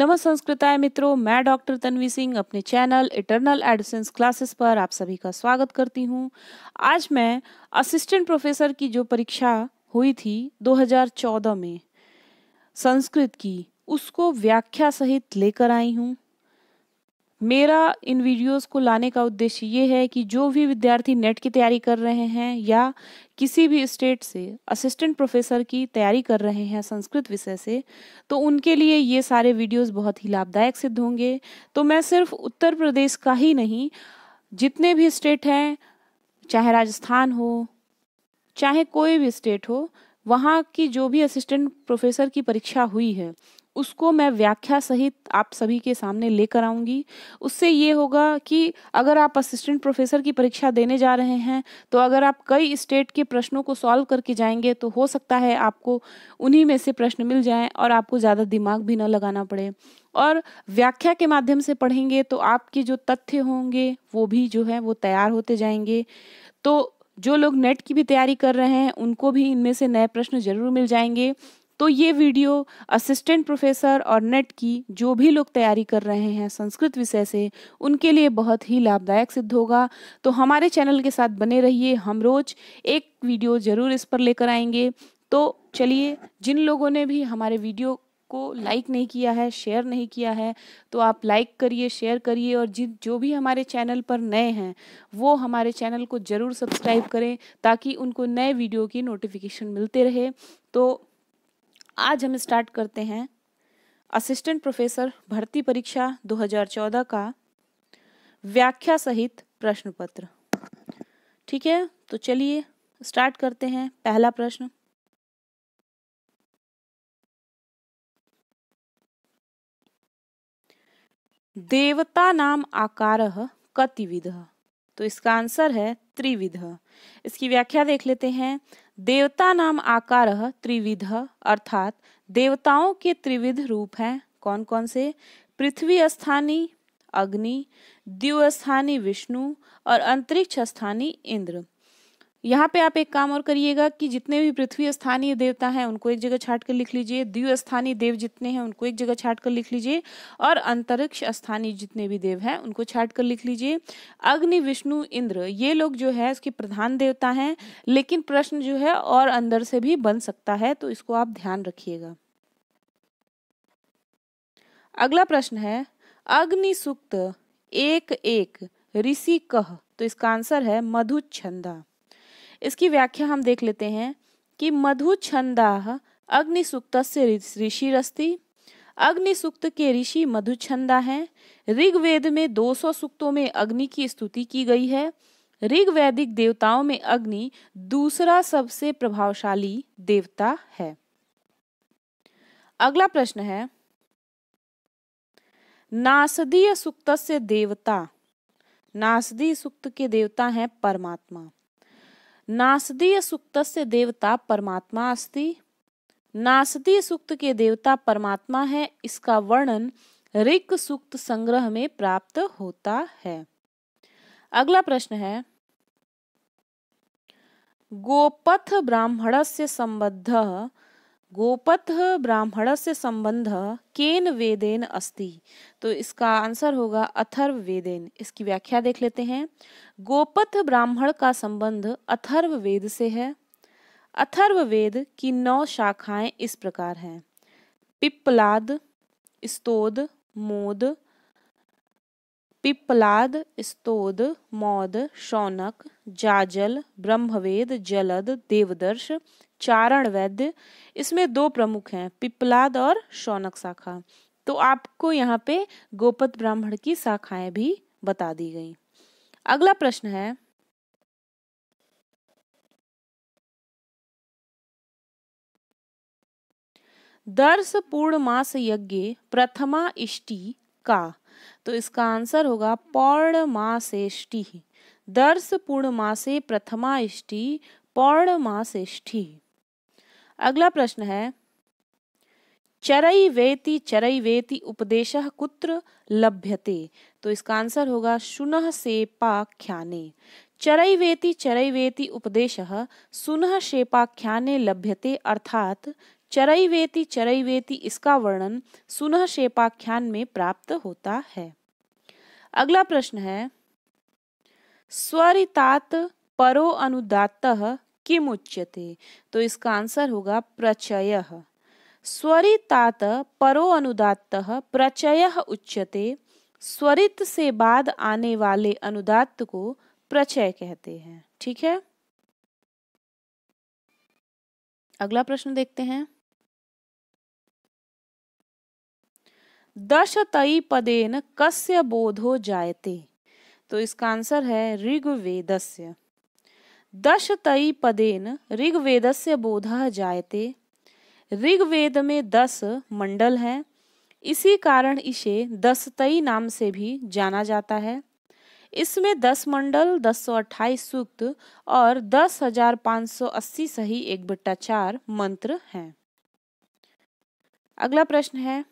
नमः संस्कृताय मित्रों मैं डॉक्टर तन्वी सिंह अपने चैनल इटरनल एडसेंस क्लासेस पर आप सभी का स्वागत करती हूं आज मैं असिस्टेंट प्रोफेसर की जो परीक्षा हुई थी 2014 में संस्कृत की उसको व्याख्या सहित लेकर आई हूं मेरा इन वीडियोस को लाने का उद्देश्य ये है कि जो भी विद्यार्थी नेट की तैयारी कर रहे हैं या किसी भी स्टेट से असिस्टेंट प्रोफेसर की तैयारी कर रहे हैं संस्कृत विषय से तो उनके लिए ये सारे वीडियोस बहुत ही लाभदायक सिद्ध होंगे तो मैं सिर्फ उत्तर प्रदेश का ही नहीं जितने भी स्टेट हैं चाहे राजस्थान हो चाहे कोई भी स्टेट हो वहाँ की जो भी असिस्टेंट प्रोफेसर की परीक्षा हुई है उसको मैं व्याख्या सहित आप सभी के सामने लेकर आऊंगी उससे ये होगा कि अगर आप असिस्टेंट प्रोफेसर की परीक्षा देने जा रहे हैं तो अगर आप कई स्टेट के प्रश्नों को सॉल्व करके जाएंगे तो हो सकता है आपको उन्हीं में से प्रश्न मिल जाए और आपको ज़्यादा दिमाग भी न लगाना पड़े और व्याख्या के माध्यम से पढ़ेंगे तो आपके जो तथ्य होंगे वो भी जो है वो तैयार होते जाएंगे तो जो लोग नेट की भी तैयारी कर रहे हैं उनको भी इनमें से नए प्रश्न जरूर मिल जाएंगे तो ये वीडियो असिस्टेंट प्रोफेसर और नेट की जो भी लोग तैयारी कर रहे हैं संस्कृत विषय से उनके लिए बहुत ही लाभदायक सिद्ध होगा तो हमारे चैनल के साथ बने रहिए हम रोज़ एक वीडियो ज़रूर इस पर लेकर आएंगे तो चलिए जिन लोगों ने भी हमारे वीडियो को लाइक नहीं किया है शेयर नहीं किया है तो आप लाइक करिए शेयर करिए और जिन जो भी हमारे चैनल पर नए हैं वो हमारे चैनल को ज़रूर सब्सक्राइब करें ताकि उनको नए वीडियो की नोटिफिकेशन मिलते रहे तो आज हम स्टार्ट करते हैं असिस्टेंट प्रोफेसर भर्ती परीक्षा 2014 का व्याख्या सहित प्रश्न पत्र ठीक है तो चलिए स्टार्ट करते हैं पहला प्रश्न देवता नाम आकार कतिविध तो इसका आंसर है त्रिविध इसकी व्याख्या देख लेते हैं देवता नाम आकार त्रिविध अर्थात देवताओं के त्रिविध रूप हैं कौन कौन से पृथ्वी स्थानी अग्नि द्व्यस्थानी विष्णु और अंतरिक्ष स्थानी इंद्र यहाँ पे आप एक काम और करिएगा कि जितने भी पृथ्वी स्थानीय देवता हैं उनको एक जगह छाट कर लिख लीजिए द्वीप स्थानीय देव जितने हैं उनको एक जगह छाट कर लिख लीजिए और अंतरिक्ष स्थानीय जितने भी देव हैं उनको छाट कर लिख लीजिए अग्नि विष्णु इंद्र ये लोग जो है इसके प्रधान देवता हैं लेकिन प्रश्न जो है और अंदर से भी बन सकता है तो इसको आप ध्यान रखिएगा अगला प्रश्न है अग्नि सूक्त एक एक ऋषि कह तो इसका आंसर है मधु छंदा इसकी व्याख्या हम देख लेते हैं कि मधु छंदाह अग्निसुक्त से ऋषि रस्ती सुक्त के ऋषि मधु छंदा है ऋग्वेद में 200 सुक्तों में अग्नि की स्तुति की गई है ऋग वैदिक देवताओं में अग्नि दूसरा सबसे प्रभावशाली देवता है अगला प्रश्न है नासदीय सुक्त से देवता नासदीय सुक्त के देवता हैं परमात्मा नासदीय से देवता परमात्मा अस्ति नासदीय सूक्त के देवता परमात्मा है इसका वर्णन ऋक सूक्त संग्रह में प्राप्त होता है अगला प्रश्न है गोपथ ब्राह्मण से संबद्ध गोपथ ब्राह्मण से संबंध केन वेदेन अस्ति तो इसका आंसर होगा अथर्व वेदेन इसकी व्याख्या देख लेते हैं गोपथ ब्राह्मण का संबंध अथर्व वेद से है अथर्व वेद की नौ शाखाएं इस प्रकार हैं पिप्पलाद स्तोद मोद पिप्पलाद स्तोद मोद शौनक जाजल ब्रह्मवेद जलद देवदर्श चारण वैद्य इसमें दो प्रमुख हैं पिपलाद और शौनक शाखा तो आपको यहाँ पे गोपत ब्राह्मण की शाखाएं भी बता दी गई अगला प्रश्न है दर्श पूर्ण मास यज्ञ प्रथमा इष्टि का तो इसका आंसर होगा पौर्ण पौर्णमासेष्टि दर्श पूर्ण मासे प्रथमा इष्टि पौर्णमासेष्टि अगला प्रश्न है चरई वेति चरई वेति उपदेश कुत्र लभ्यते तो इसका आंसर होगा सुनह सेपाख्याने चरई वेति चरई वेति उपदेश सुनह शेपाख्याने लभ्यते अर्थात चरई वेति चरई वेति इसका वर्णन सुनह शेपाख्यान में प्राप्त होता है अगला प्रश्न है स्वरितात परो अनुदात किम उच्यते तो इसका आंसर होगा प्रचय स्वरितात परो अनुदात प्रचय उच्यते स्वरित से बाद आने वाले अनुदात को प्रचय कहते हैं ठीक है अगला प्रश्न देखते हैं दशतई पदेन कस्य बोधो जायते तो इसका आंसर है ऋग्वेदस्य ऋग्वेद से बोधः जायते ऋग्वेद में दस मंडल हैं इसी कारण इसे दसतई नाम से भी जाना जाता है इसमें दस मंडल दस सौ अट्ठाईस सूक्त और दस हजार पाँच सौ अस्सी सही एक बट्टा चार मंत्र हैं अगला प्रश्न है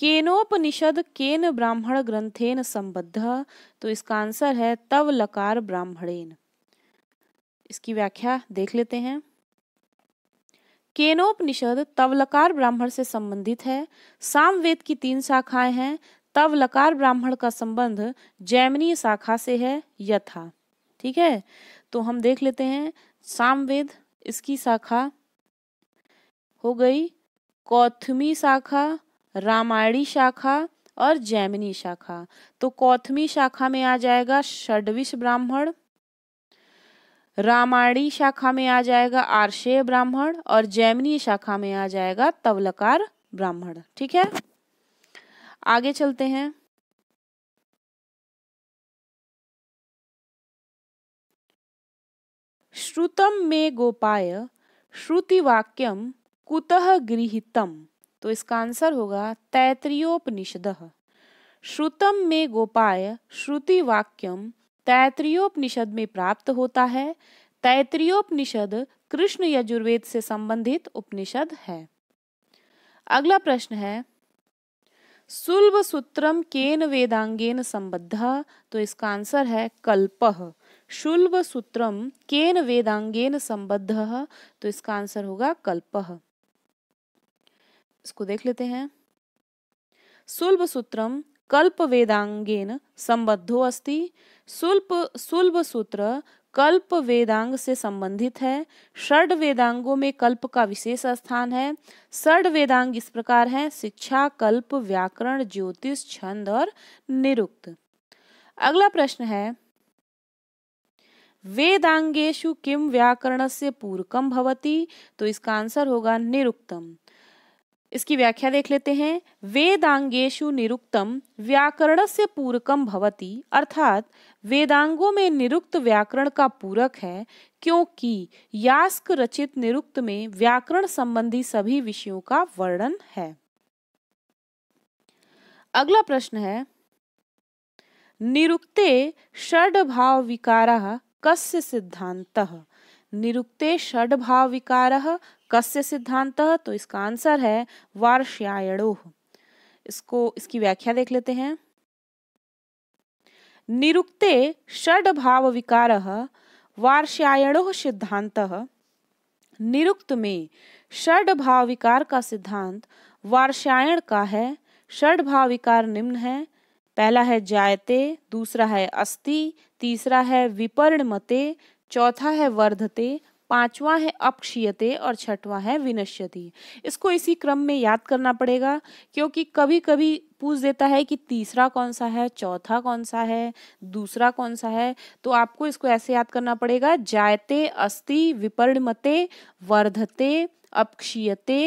केनोपनिषद केन ब्राह्मण ग्रंथेन संबद्ध तो इसका आंसर है तव लकार ब्राह्मणेन इसकी व्याख्या देख लेते हैं केनोपनिषद तवलकार ब्राह्मण से संबंधित है सामवेद की तीन शाखाएं हैं तवलकार ब्राह्मण का संबंध जैमिनी शाखा से है यथा ठीक है तो हम देख लेते हैं सामवेद इसकी शाखा हो गई कौथमी शाखा रामायणी शाखा और जैमिनी शाखा तो कौथमी शाखा में आ जाएगा षडविश ब्राह्मण रामायणी शाखा में आ जाएगा आर्षेय ब्राह्मण और जैमिनी शाखा में आ जाएगा तवलकार ब्राह्मण ठीक है आगे चलते हैं श्रुतम में गोपाय श्रुति वाक्यम कुतः गृहितम तो इसका आंसर होगा तैत्रियोपनिषद श्रुतम में गोपाय श्रुति वाक्यम तैतरीयोपनिषद में प्राप्त होता है तैत्रियोपनिषद कृष्ण यजुर्वेद से संबंधित उपनिषद है अगला प्रश्न है सुल्भ सूत्रम केन वेदांगेन संबद्ध तो इसका आंसर है कल्प शुल्भ सूत्रम केन वेदांगेन संबद्ध तो इसका आंसर होगा कल्प इसको देख लेते हैं सुल्भ सूत्रम कल्प वेदांगेन संबद्धो अस्ति सुल्प सुल्भ सूत्र कल्प वेदांग से संबंधित है षड वेदांगों में कल्प का विशेष स्थान है षड वेदांग इस प्रकार हैं शिक्षा कल्प व्याकरण ज्योतिष छंद और निरुक्त अगला प्रश्न है वेदांगेशु किम व्याकरण से पूरकम भवती तो इसका आंसर होगा निरुक्तम इसकी व्याख्या देख लेते हैं वेदांगेशु निरुक्तम व्याकरण से पूरकम भवती अर्थात वेदांगों में निरुक्त व्याकरण का पूरक है क्योंकि यास्क रचित निरुक्त में व्याकरण संबंधी सभी विषयों का वर्णन है अगला प्रश्न है निरुक्ते षड भाव विकार कस्य सिद्धांत निरुक्ते षड भाव विकार कस्य सिद्धांत तो इसका आंसर है वार्ष्यायणोह इसको इसकी व्याख्या देख लेते हैं निरुक्ते षड भाव विकार वार्ष्यायणोह सिद्धांत निरुक्त में षड भाव विकार का सिद्धांत वार्षायण का है षड भाव विकार निम्न है पहला है जायते दूसरा है अस्ति तीसरा है विपर्ण मते चौथा है वर्धते पांचवा है अपक्षीयते और छठवा है विनश्यति इसको इसी क्रम में याद करना पड़ेगा क्योंकि कभी कभी पूछ देता है कि तीसरा कौन सा है चौथा कौन सा है दूसरा कौन सा है तो आपको इसको ऐसे याद करना पड़ेगा जायते अस्ति विपरिणमते वर्धते अपक्षीयते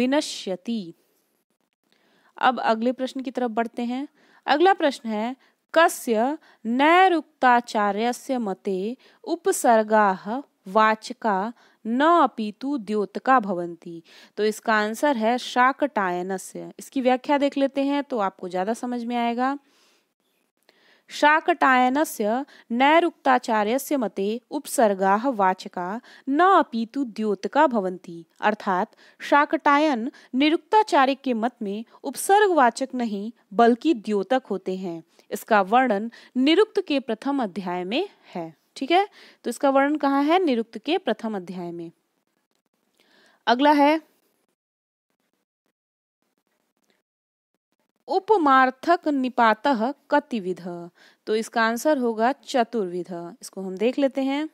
विनश्यति अब अगले प्रश्न की तरफ बढ़ते हैं अगला प्रश्न है कस्य नैरुक्ताचार्य मते उपसर्गा वाचका न अपितु द्योतका भवंती तो इसका आंसर है शाकटायनस्य इसकी व्याख्या देख लेते हैं तो आपको ज्यादा समझ में आएगा शाकटायनस्य नैरुक्ताचार्यस्य मते उपसर्गा वाचका न अपितु द्योतका भवंती अर्थात शाकटायन निरुक्ताचार्य के मत में उपसर्गवाचक नहीं बल्कि द्योतक होते हैं इसका वर्णन निरुक्त के प्रथम अध्याय में है ठीक है तो इसका वर्णन कहाँ है निरुक्त के प्रथम अध्याय में अगला है उपमार्थक निपात कतिविध तो इसका आंसर होगा चतुर्विध इसको हम देख लेते हैं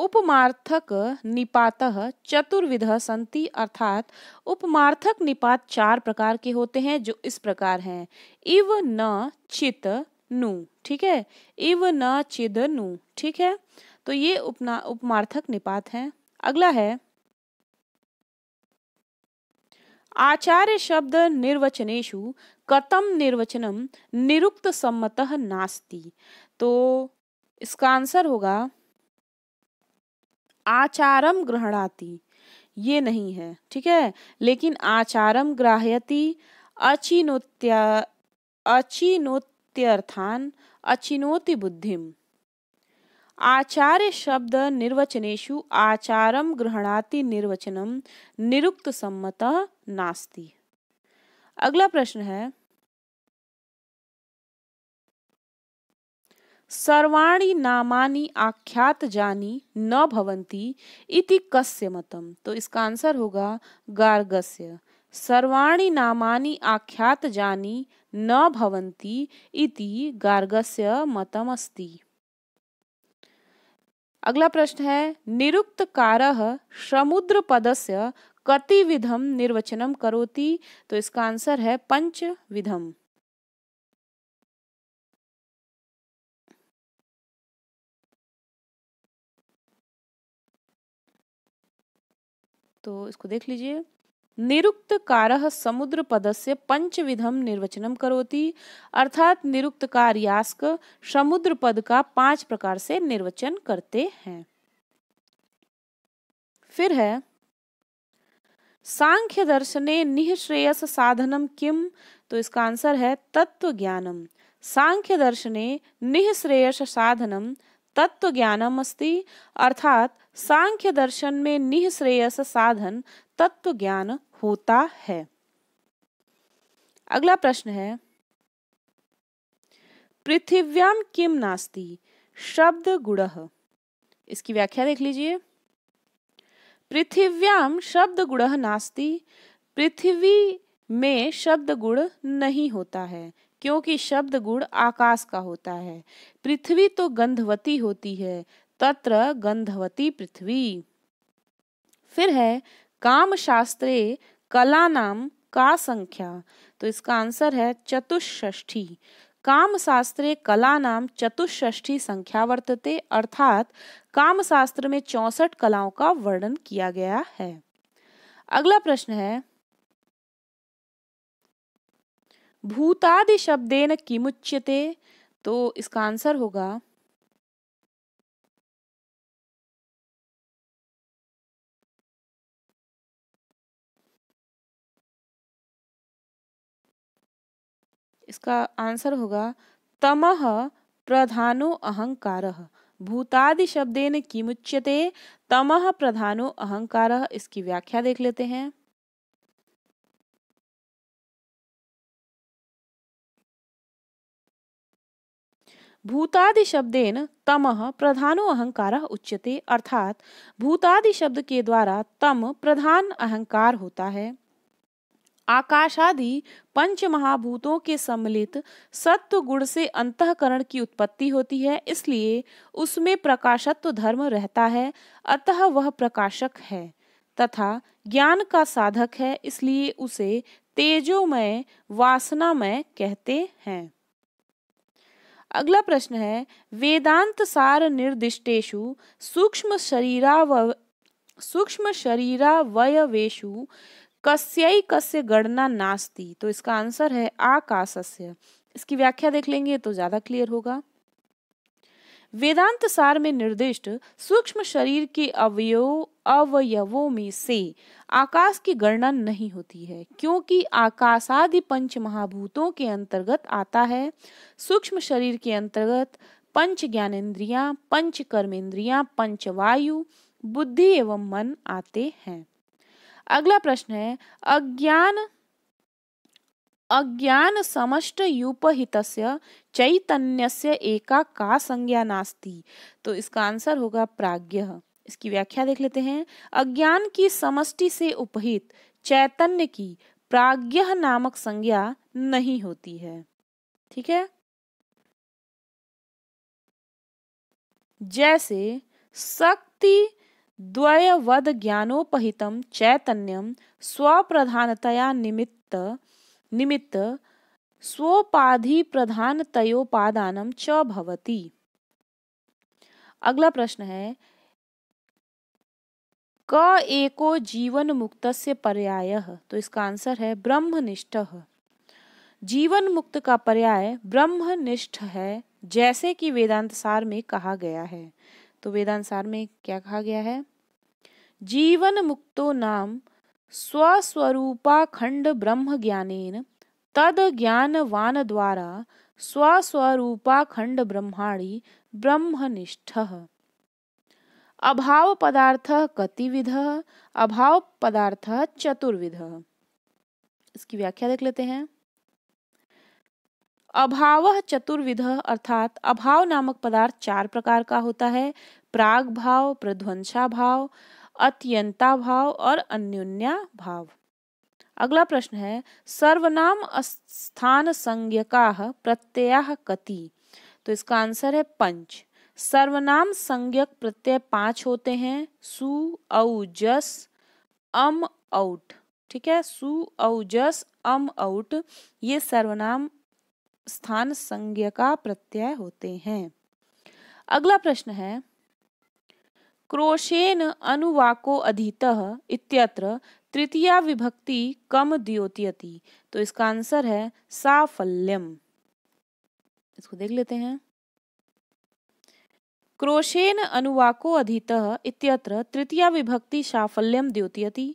उपमार्थक निपात चतुर्विध संति अर्थात उपमार्थक निपात चार प्रकार के होते हैं जो इस प्रकार हैं इव न चित नु ठीक है इव न चिद नु ठीक है तो ये उपना उपमार्थक निपात हैं अगला है आचार्य शब्द निर्वचनेशु कतम निर्वचनम निरुक्त सम्मत नास्ति तो इसका आंसर होगा आचारम ग्रहणाती ये नहीं है ठीक है लेकिन आचारम ग्राह्यति अचिनोत्या अचिनोत्यर्थान अचिनोति बुद्धिम आचार्य शब्द निर्वचनेशु आचारम ग्रहणाति निर्वचनम निरुक्त सम्मत नास्ति अगला प्रश्न है सर्वाणी नामानी आख्यात जानी न भवंती इति कस्य मतम तो इसका आंसर होगा गार्गस्य सर्वाणी नामानी आख्यात जानी न भवंती इति गार्गस्य मतम अस्ति अगला प्रश्न है निरुक्त कार समुद्र पदस्य कति विधम निर्वचनम करोति तो इसका आंसर है पंच विधम तो इसको देख लीजिए निरुक्त कार समुद्र पद से पंचविधम निर्वचनम करोति अर्थात कार्यास्क समुद्र पद का पांच प्रकार से निर्वचन करते हैं फिर है सांख्य दर्शने निःश्रेयस साधनम किम तो इसका आंसर है तत्व ज्ञानम सांख्य दर्शने निःश्रेयस साधनम तत्व अस्ती अर्थात सांख्य दर्शन में निःश्रेयस साधन तत्व ज्ञान होता है अगला प्रश्न है पृथिव्याम किम नास्ति शब्द गुण इसकी व्याख्या देख लीजिए पृथिव्याम शब्द गुण नास्ति पृथ्वी में शब्द गुण नहीं होता है क्योंकि शब्द गुण आकाश का होता है पृथ्वी तो गंधवती होती है तत्र गंधवती पृथ्वी फिर है काम शास्त्रे कला नाम का संख्या तो इसका आंसर है चतुष्षष्ठी शास्त्रे कला नाम चतुष्षष्ठी संख्या वर्तते अर्थात काम शास्त्र में चौसठ कलाओं का वर्णन किया गया है अगला प्रश्न है भूतादि शब्देन किमुच्यते तो इसका आंसर होगा इसका आंसर होगा तमह प्रधानो अहंकार भूतादि शब्देन किमुच्यते तमह प्रधानो अहंकार इसकी व्याख्या देख लेते हैं शब्देन तम प्रधानो अहंकार उच्यते अर्थात भूतादि शब्द के द्वारा तम प्रधान अहंकार होता है आकाशादि पंच महाभूतों के सम्मिलित सत्व गुण से अंतकरण की उत्पत्ति होती है इसलिए उसमें प्रकाशत्व धर्म रहता है अतः वह प्रकाशक है तथा ज्ञान का साधक है इसलिए उसे तेजोमय वासनामय कहते हैं अगला प्रश्न है वेदांत सार निर्दिष्टेशु सूक्ष्म शरीराव सूक्ष्म शरीरावयवेशु कस्यई कस्य गणना नास्ती तो इसका आंसर है आकाशस्य इसकी व्याख्या देख लेंगे तो ज़्यादा क्लियर होगा वेदांत सार में निर्दिष्ट सूक्ष्म शरीर के अवयव अवयवों में से आकाश की गणना नहीं होती है क्योंकि आकाश आदि पंच महाभूतों के अंतर्गत आता है सूक्ष्म शरीर के अंतर्गत पंच ज्ञानेन्द्रियां पंच कर्मेंद्रियां पंच वायु बुद्धि एवं मन आते हैं अगला प्रश्न है अज्ञान अज्ञान समष्ट चैतन्य से एका का संज्ञा नास्ती तो इसका आंसर होगा प्राज्ञ इसकी व्याख्या देख लेते हैं अज्ञान की समष्टि से उपहित चैतन्य की प्राज्ञ नामक संज्ञा नहीं होती है ठीक है जैसे शक्ति द्वयवद ज्ञानोपहितम चैतन्यम स्वप्रधानतया निमित्त निमित्त स्वोपाधि प्रधान तयोपादानम च भवति अगला प्रश्न है क एको जीवन मुक्त से पर्याय तो इसका आंसर है ब्रह्मनिष्ठ जीवन मुक्त का पर्याय ब्रह्मनिष्ठ है जैसे कि वेदांत सार में कहा गया है तो वेदांत सार में क्या कहा गया है जीवन मुक्तो नाम ब्रह्म ब्रह्मज्ञानेन तद ज्ञानवान द्वारा स्वस्वरूपाखंड ब्रह्माणि ब्रह्मनिष्ठः अभाव पदार्थ कतिविध अभाव पदार्थ चतुर्विध इसकी व्याख्या देख लेते हैं अभाव चतुर्विध अर्थात अभाव नामक पदार्थ चार प्रकार का होता है प्राग भाव प्रध्वंसा भाव अत्यंता भाव और अन्योन्या भाव अगला प्रश्न है सर्वनाम स्थान संज्ञका प्रत्यय कति तो इसका आंसर है पंच सर्वनाम संज्ञक प्रत्यय पांच होते हैं सु औ जस अम आउट ठीक है सु औ जस अम आउट ये सर्वनाम स्थान संज्ञका प्रत्यय होते हैं अगला प्रश्न है क्रोशेन अनुवाको अधीतः इत्यत्र तृतीया विभक्ति कम द्योत्यति तो इसका आंसर है साफल्यम इसको देख लेते हैं क्रोशेन अनुवाको अधीतः इत्यत्र तृतीया विभक्ति साफल्यम द्योत्यति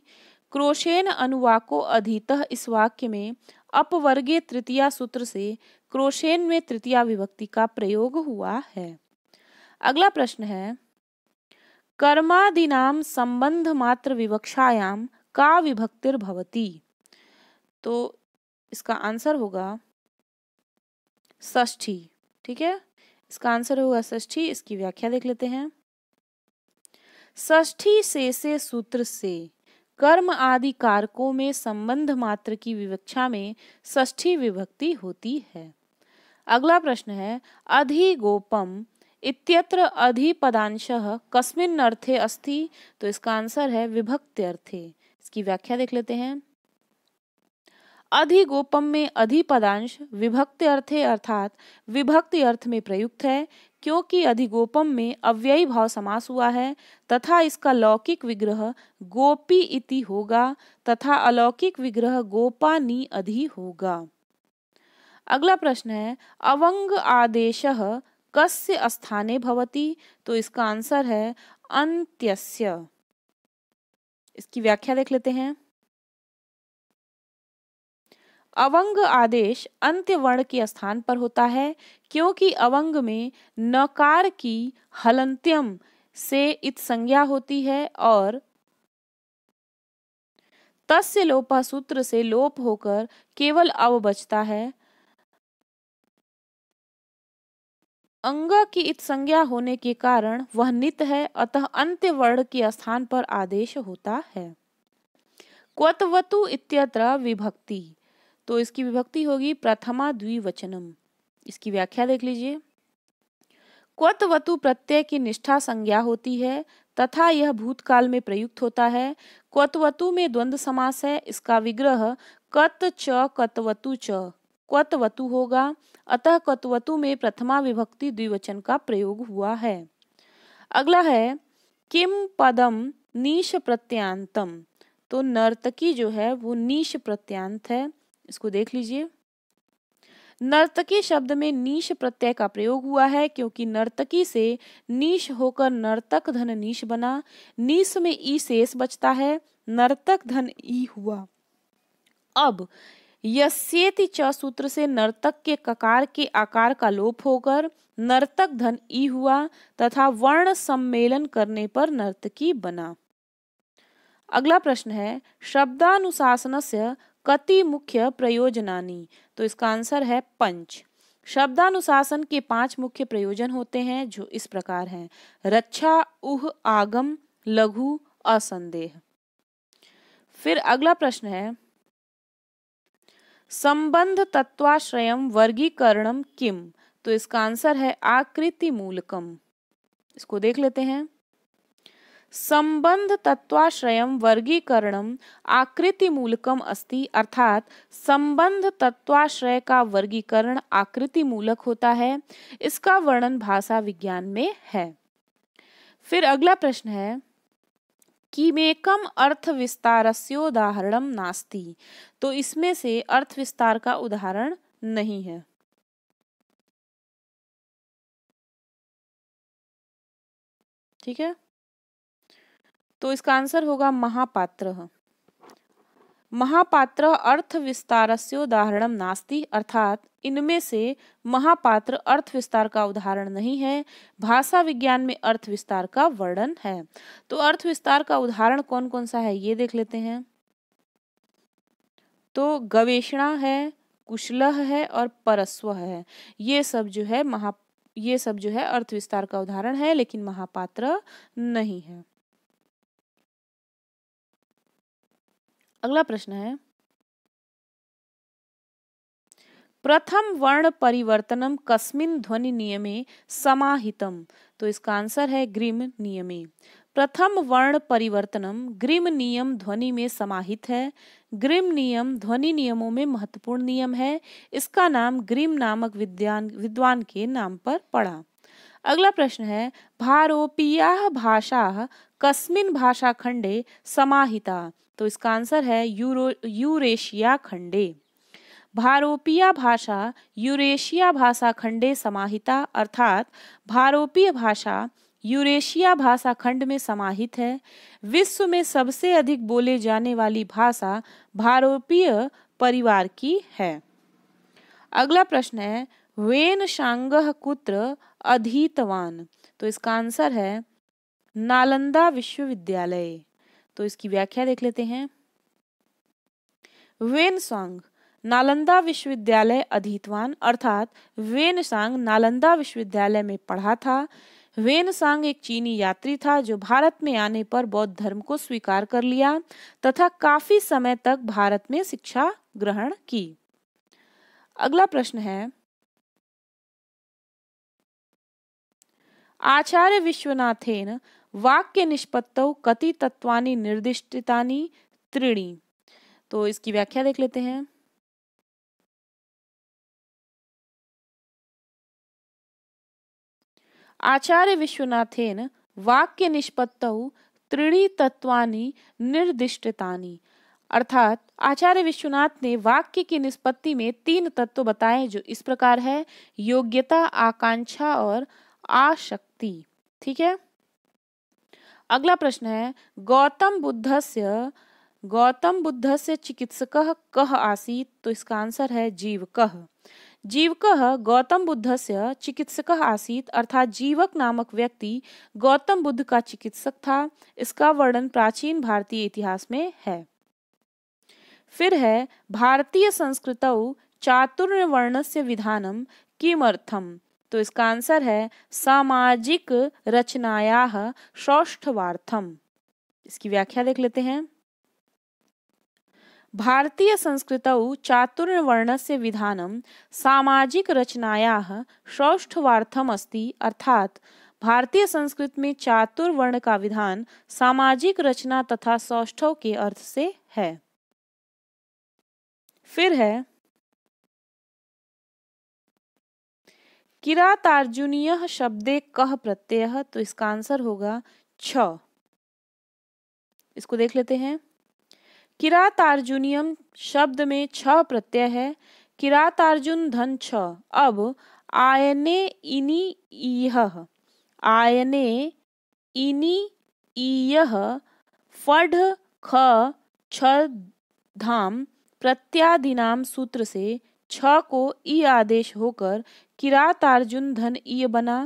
क्रोशेन अनुवाको अधीतः इस वाक्य में अपवर्गे तृतीया सूत्र से क्रोशेन में तृतीया विभक्ति का प्रयोग हुआ है अगला प्रश्न है कर्मादिनाम संबंध मात्र विवक्षायाम का विभक्तिर भवती तो इसका आंसर होगा ष्ठी ठीक है इसका आंसर होगा ष्ठी इसकी व्याख्या देख लेते हैं ष्ठी से से सूत्र से कर्म आदि कारकों में संबंध मात्र की विवक्षा में ष्ठी विभक्ति होती है अगला प्रश्न है अधिगोपम इत्यत्र अधिपदांशः कस्मिन अर्थे अस्ति तो इसका आंसर है विभक्ति अर्थे इसकी व्याख्या देख लेते हैं अधिगोपम में अधिपदांश विभक्ति अर्थे अर्थात विभक्ति अर्थ में प्रयुक्त है क्योंकि अधिगोपम में अव्ययी भाव समास हुआ है तथा इसका लौकिक विग्रह गोपी इति होगा तथा अलौकिक विग्रह गोपानी अधि होगा अगला प्रश्न है अवंग आदेश कस्य स्थाने भवति तो इसका आंसर है अंत्यस्य इसकी व्याख्या देख लेते हैं अवंग आदेश अंत्य वर्ण के स्थान पर होता है क्योंकि अवंग में नकार की हलंत्यम से इत संज्ञा होती है और तस्य लोपा सूत्र से लोप होकर केवल अव बचता है अंग की इत संज्ञा होने के कारण वह नित है अतः अंत्य वर्ण के स्थान पर आदेश होता है क्वतवतु इत्यत्र विभक्ति तो इसकी विभक्ति होगी प्रथमा द्विवचनम इसकी व्याख्या देख लीजिए क्वतवतु प्रत्यय की निष्ठा संज्ञा होती है तथा यह भूतकाल में प्रयुक्त होता है क्वतवतु में द्वंद्व समास है इसका विग्रह कत च कतवतु च क्वतवतु होगा अतः क्वतवतु में प्रथमा विभक्ति द्विवचन का प्रयोग हुआ है अगला है किम पदम नीश प्रत्यांतम तो नर्तकी जो है वो नीश प्रत्यांत है इसको देख लीजिए नर्तकी शब्द में नीश प्रत्यय का प्रयोग हुआ है क्योंकि नर्तकी से नीश होकर नर्तक धन नीश बना नीश में ई शेष बचता है नर्तक धन ई हुआ अब यस्येति च सूत्र से नर्तक के ककार के आकार का लोप होकर नर्तक धन ई हुआ तथा वर्ण सम्मेलन करने पर नर्तकी बना अगला प्रश्न है शब्दानुशासन से कति मुख्य प्रयोजनानी तो इसका आंसर है पंच शब्दानुशासन के पांच मुख्य प्रयोजन होते हैं जो इस प्रकार हैं रक्षा उह आगम लघु असंदेह फिर अगला प्रश्न है संबंध तत्वाश्रय वर्गीकरण किम तो इसका आंसर है आकृति मूलकम इसको देख लेते हैं संबंध तत्वाश्रयम वर्गीकरणम आकृति मूलकम अस्ति अर्थात संबंध तत्वाश्रय का वर्गीकरण आकृति मूलक होता है इसका वर्णन भाषा विज्ञान में है फिर अगला प्रश्न है किमेकम उदाहरण नास्ति तो इसमें से अर्थविस्तार का उदाहरण नहीं है ठीक है तो इसका आंसर होगा महापात्र महापात्र अर्थ विस्तार से उदाहरण नास्ती अर्थात इनमें से महापात्र अर्थ विस्तार का उदाहरण नहीं है भाषा विज्ञान में अर्थ विस्तार का वर्णन है तो अर्थ विस्तार का उदाहरण कौन कौन सा है ये देख लेते हैं तो गवेषणा है कुशलह है और परस्व है ये सब जो है महा ये सब जो है अर्थ विस्तार का उदाहरण है लेकिन महापात्र नहीं है अगला प्रश्न है प्रथम वर्ण परिवर्तनम कस्मिन ध्वनि नियमे समाहितम तो इसका आंसर है ग्रीम नियमे प्रथम वर्ण परिवर्तनम ग्रीम नियम ध्वनि में समाहित है ग्रीम नियम ध्वनि नियमों में महत्वपूर्ण नियम है इसका नाम ग्रीम नामक विद्वान विद्वान के नाम पर पड़ा अगला प्रश्न है भारोपिया भाषा कस्मिन भाषा खंडे समाहिता तो इसका आंसर है यूरो यूरेशिया खंडे भारोपिया भाषा यूरेशिया भाषा खंडे समाहिता अर्थात भारोपीय भाषा यूरेशिया भाषा खंड में समाहित है विश्व में सबसे अधिक बोले जाने वाली भाषा भारोपीय परिवार की है अगला प्रश्न है वेन शांग कुत्र अधीतवान तो इसका आंसर है नालंदा विश्वविद्यालय तो इसकी व्याख्या देख लेते हैं वेन सॉन्ग नालंदा विश्वविद्यालय अधीतवान अर्थात वेन सांग नालंदा विश्वविद्यालय में पढ़ा था वेन सांग एक चीनी यात्री था जो भारत में आने पर बौद्ध धर्म को स्वीकार कर लिया तथा काफी समय तक भारत में शिक्षा ग्रहण की अगला प्रश्न है आचार्य विश्वनाथेन वाक्य निष्पत्तौ कति तत्वानी निर्दिष्टितानि त्रिणी तो इसकी व्याख्या देख लेते हैं आचार्य विश्वनाथेन वाक्य निष्पत्तौ त्रिणी तत्वानी निर्दिष्टतानि अर्थात आचार्य विश्वनाथ ने वाक्य की निष्पत्ति में तीन तत्व बताए जो इस प्रकार है योग्यता आकांक्षा और आशक्ति ठीक है अगला प्रश्न है गौतम बुद्ध से गौतम बुद्ध से चिकित्सक कह आसी तो इसका आंसर है जीवकः जीवक गौतम बुद्ध से चिकित्सक आसीत अर्थात जीवक नामक व्यक्ति गौतम बुद्ध का चिकित्सक था इसका वर्णन प्राचीन भारतीय इतिहास में है फिर है भारतीय संस्कृतौ से विधानम किमर्थम तो इसका आंसर है सामाजिक रचनाया सौष्ठवार्थम इसकी व्याख्या देख लेते हैं भारतीय विधानम सामाजिक रचनाया सौष्ठवार्थम अस्ति अर्थात भारतीय संस्कृत में चातुर्वर्ण का विधान सामाजिक रचना तथा सौष्ठव के अर्थ से है फिर है किरात अर्जुनीय शब्दे कह प्रत्यय तो इसका आंसर होगा छ इसको देख लेते हैं किरात अर्जुनियम शब्द में छ प्रत्यय है किरात अर्जुन धन छ अब आयने इनी इह आयने इनी इह फढ़ ख छ धाम प्रत्यादिनाम सूत्र से छ को ई आदेश होकर अर्जुन धन इय बना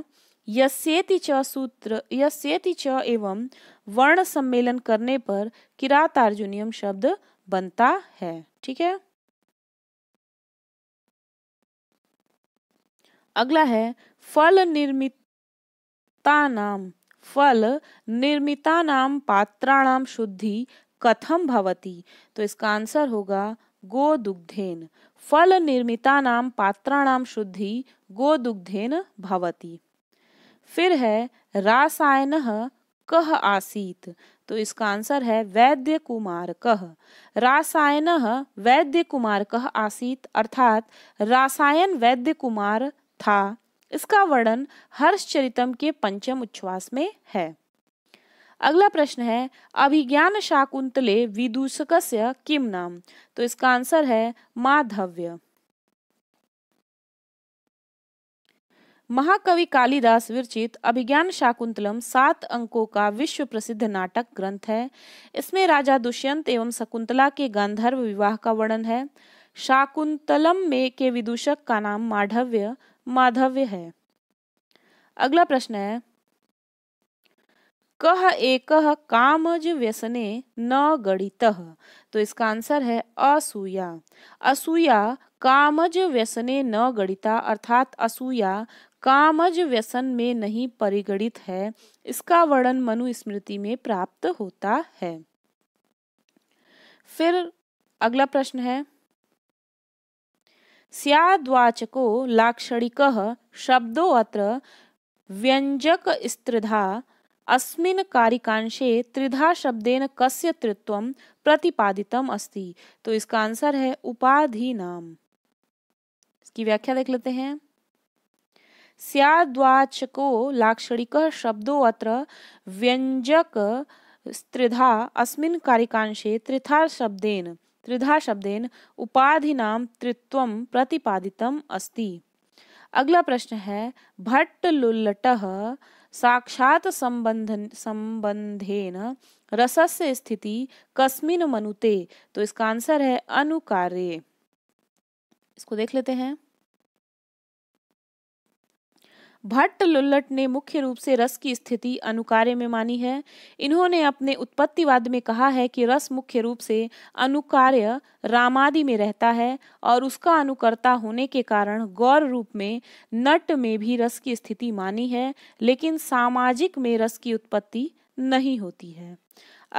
यस्येति च सूत्र यस्येति च एवं वर्ण सम्मेलन करने पर अर्जुनियम शब्द बनता है ठीक है अगला है फल निर्मिता नाम फल निर्मिता नाम पात्राणाम शुद्धि कथम भवती तो इसका आंसर होगा गो दुग्धेन फल निर्मिता नाम पात्राणाम शुद्धि गोदुग्धेन भवति फिर है रासायन कह आसीत तो इसका आंसर है वैद्य कुमार कह रासायन वैद्य कुमार कह आसीत अर्थात रासायन वैद्य कुमार था इसका वर्णन हर्षचरितम के पंचम उच्छ्वास में है अगला प्रश्न है अभिज्ञान शाकुंतले विदूषक किम नाम तो इसका आंसर है माधव्य महाकवि कालिदास विरचित अभिज्ञान शाकुंतलम सात अंकों का विश्व प्रसिद्ध नाटक ग्रंथ है इसमें राजा दुष्यंत एवं शकुंतला के गांधर्व विवाह का वर्णन है शाकुंतलम में के विदूषक का नाम माधव्य माधव्य है अगला प्रश्न है कह एक कामज व्यसने न गणित तो इसका आंसर है असूया असूया कामज व्यसने न गणिता अर्थात असूया कामज व्यसन में नहीं परिगणित है इसका वर्णन मनुस्मृति में प्राप्त होता है फिर अगला प्रश्न है सियाद्वाचको लाक्षणिक शब्दो अत्र व्यंजक स्त्रिधा अस्मिन कारिकांशे त्रिधा शब्देन कस्य तृत्व प्रतिपादितम अस्ति तो इसका आंसर है उपाधि नाम इसकी व्याख्या देख लेते हैं लाक्षणिक लाक्षणिकः अत्र व्यंजक स्त्रिधा अस्मिन् कारिकांशे त्रिधा शब्देन त्रिधा शब्देन उपाधिनाम त्रित्वम प्रतिपादितम अस्ति अगला प्रश्न है भट्ट लुल्लट साक्षात संबंध संबंधेन रसस्य स्थिति कस्मिन मनुते तो इसका आंसर है अनुकार्य इसको देख लेते हैं भट्ट लुल्लट ने मुख्य रूप से रस की स्थिति अनुकार्य में मानी है इन्होंने अपने उत्पत्तिवाद में कहा है कि रस मुख्य रूप से अनुकार्य रामादि में रहता है और उसका अनुकर्ता होने के कारण गौर रूप में नट में भी रस की स्थिति मानी है लेकिन सामाजिक में रस की उत्पत्ति नहीं होती है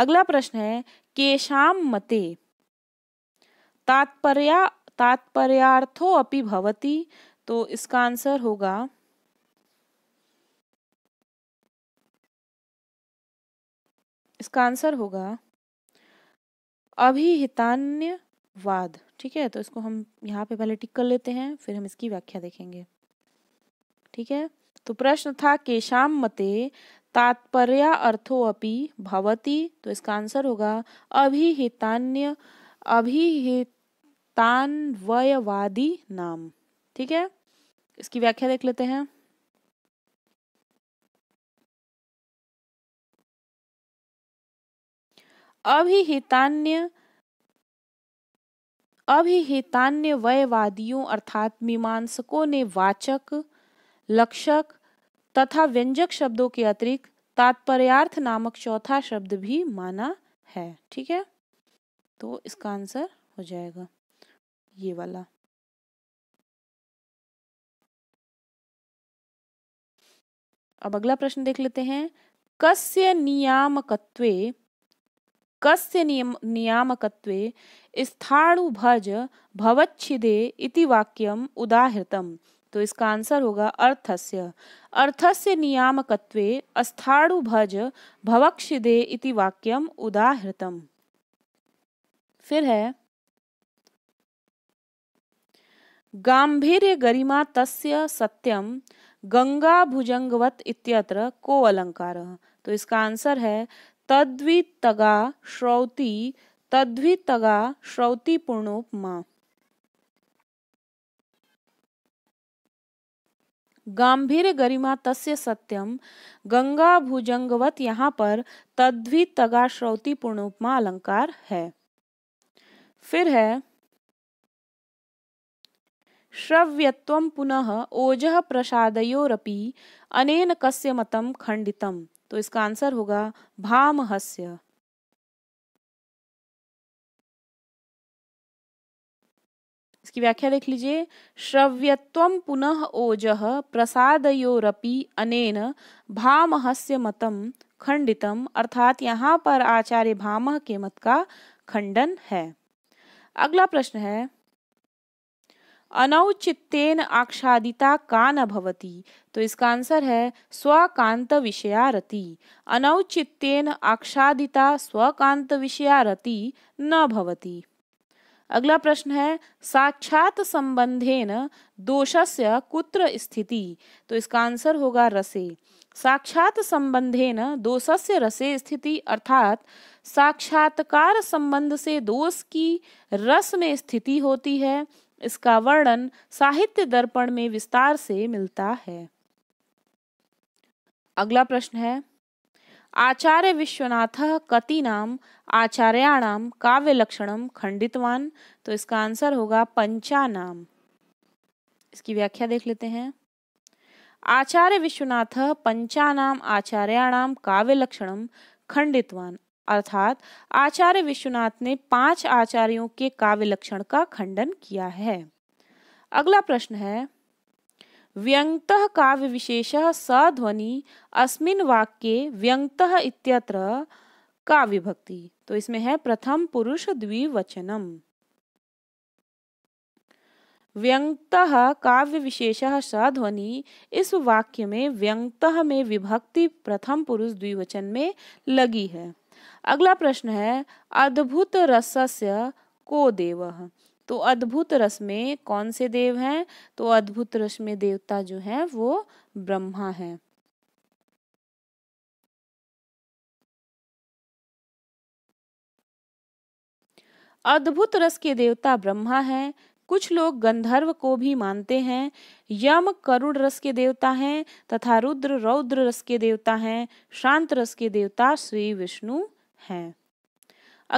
अगला प्रश्न है केशाम मते तात्पर्या तात्पर्यार्थो अपि भवती तो इसका आंसर होगा इसका आंसर होगा अभिहितान्यवाद ठीक है तो इसको हम यहाँ पे पहले टिक कर लेते हैं फिर हम इसकी व्याख्या देखेंगे ठीक है तो प्रश्न था केशाम मते तात्पर्य अर्थो अपि भवती तो इसका आंसर होगा अभिहितान्य अभिहितान्वयवादी नाम ठीक है इसकी व्याख्या देख लेते हैं अभिहितान्य अभिहितान्यवयवादियों अर्थात मीमांसकों ने वाचक लक्षक तथा व्यंजक शब्दों के अतिरिक्त तात्पर्यार्थ नामक चौथा शब्द भी माना है ठीक है तो इसका आंसर हो जाएगा ये वाला अब अगला प्रश्न देख लेते हैं कस्य नियामकत्वे कस्य नियम नियामकत्वे भज भवच्छिदे इति वाक्यम उदाहृतम तो इसका आंसर होगा अर्थस्य अर्थस्य नियामकत्वे भज भवक्षिदे इति वाक्यम उदाहृतम फिर है गांभीर्य गरिमा तस्य सत्यम गंगा भुजंगवत इत्यत्र को अलंकार तो इसका आंसर है तद्वितगा श्रौति तद्वितगा श्रौति पूर्णोपमा गंभीर गरिमा तस्य सत्यम गंगा भुजंगवत यहाँ पर तद्वी तगा श्रौति पूर्णोपमा अलंकार है फिर है श्रव्यत्व पुनः ओज प्रसादयोरपि अनेन कस्य मतं खंडितम् तो इसका आंसर होगा भामहस्य इसकी व्याख्या देख लीजिए श्रव्यत्व पुनः ओज प्रसादयोरपि अनेन भामहस्य मतम खंडितम अर्थात यहाँ पर आचार्य भामह के मत का खंडन है अगला प्रश्न है अनौचित्येन आक्षादिता का न भवती तो इसका आंसर है स्वकांत विषयारति अनौचितेन आक्षादिता स्वकांत विषयारति न भवती अगला प्रश्न है साक्षात संबंधेन दोषस्य कुत्र स्थिति तो इसका आंसर होगा रसे साक्षात संबंधेन दोषस्य रसे स्थिति अर्थात साक्षात्कार संबंध से दोष की रस में स्थिति होती है इसका वर्णन साहित्य दर्पण में विस्तार से मिलता है अगला प्रश्न है आचार्य विश्वनाथ कति नाम आचार्याणाम काव्य लक्षणम खंडितवान तो इसका आंसर होगा पंचानाम इसकी व्याख्या देख लेते हैं आचार्य विश्वनाथ पंचानाम आचार्याणाम काव्य लक्षणम खंडितवान अर्थात आचार्य विश्वनाथ ने पांच आचार्यों के काव्य लक्षण का खंडन किया है अगला प्रश्न है व्यंगत काव्य विशेष सध्वनि अस्मिन वाक्य व्यंक्त इत्यत्र का विभक्ति तो इसमें है प्रथम पुरुष द्विवचनम व्यंगत काव्य विशेष सध्वनि इस वाक्य में व्यंगत में विभक्ति प्रथम पुरुष द्विवचन में लगी है अगला प्रश्न है अद्भुत रसस्य को देव तो अद्भुत रस में कौन से देव हैं तो अद्भुत रस में देवता जो है वो ब्रह्मा है अद्भुत रस के देवता ब्रह्मा हैं कुछ लोग गंधर्व को भी मानते हैं यम करुण रस के देवता हैं तथा रुद्र रौद्र रस के देवता हैं शांत रस के देवता श्री विष्णु हैं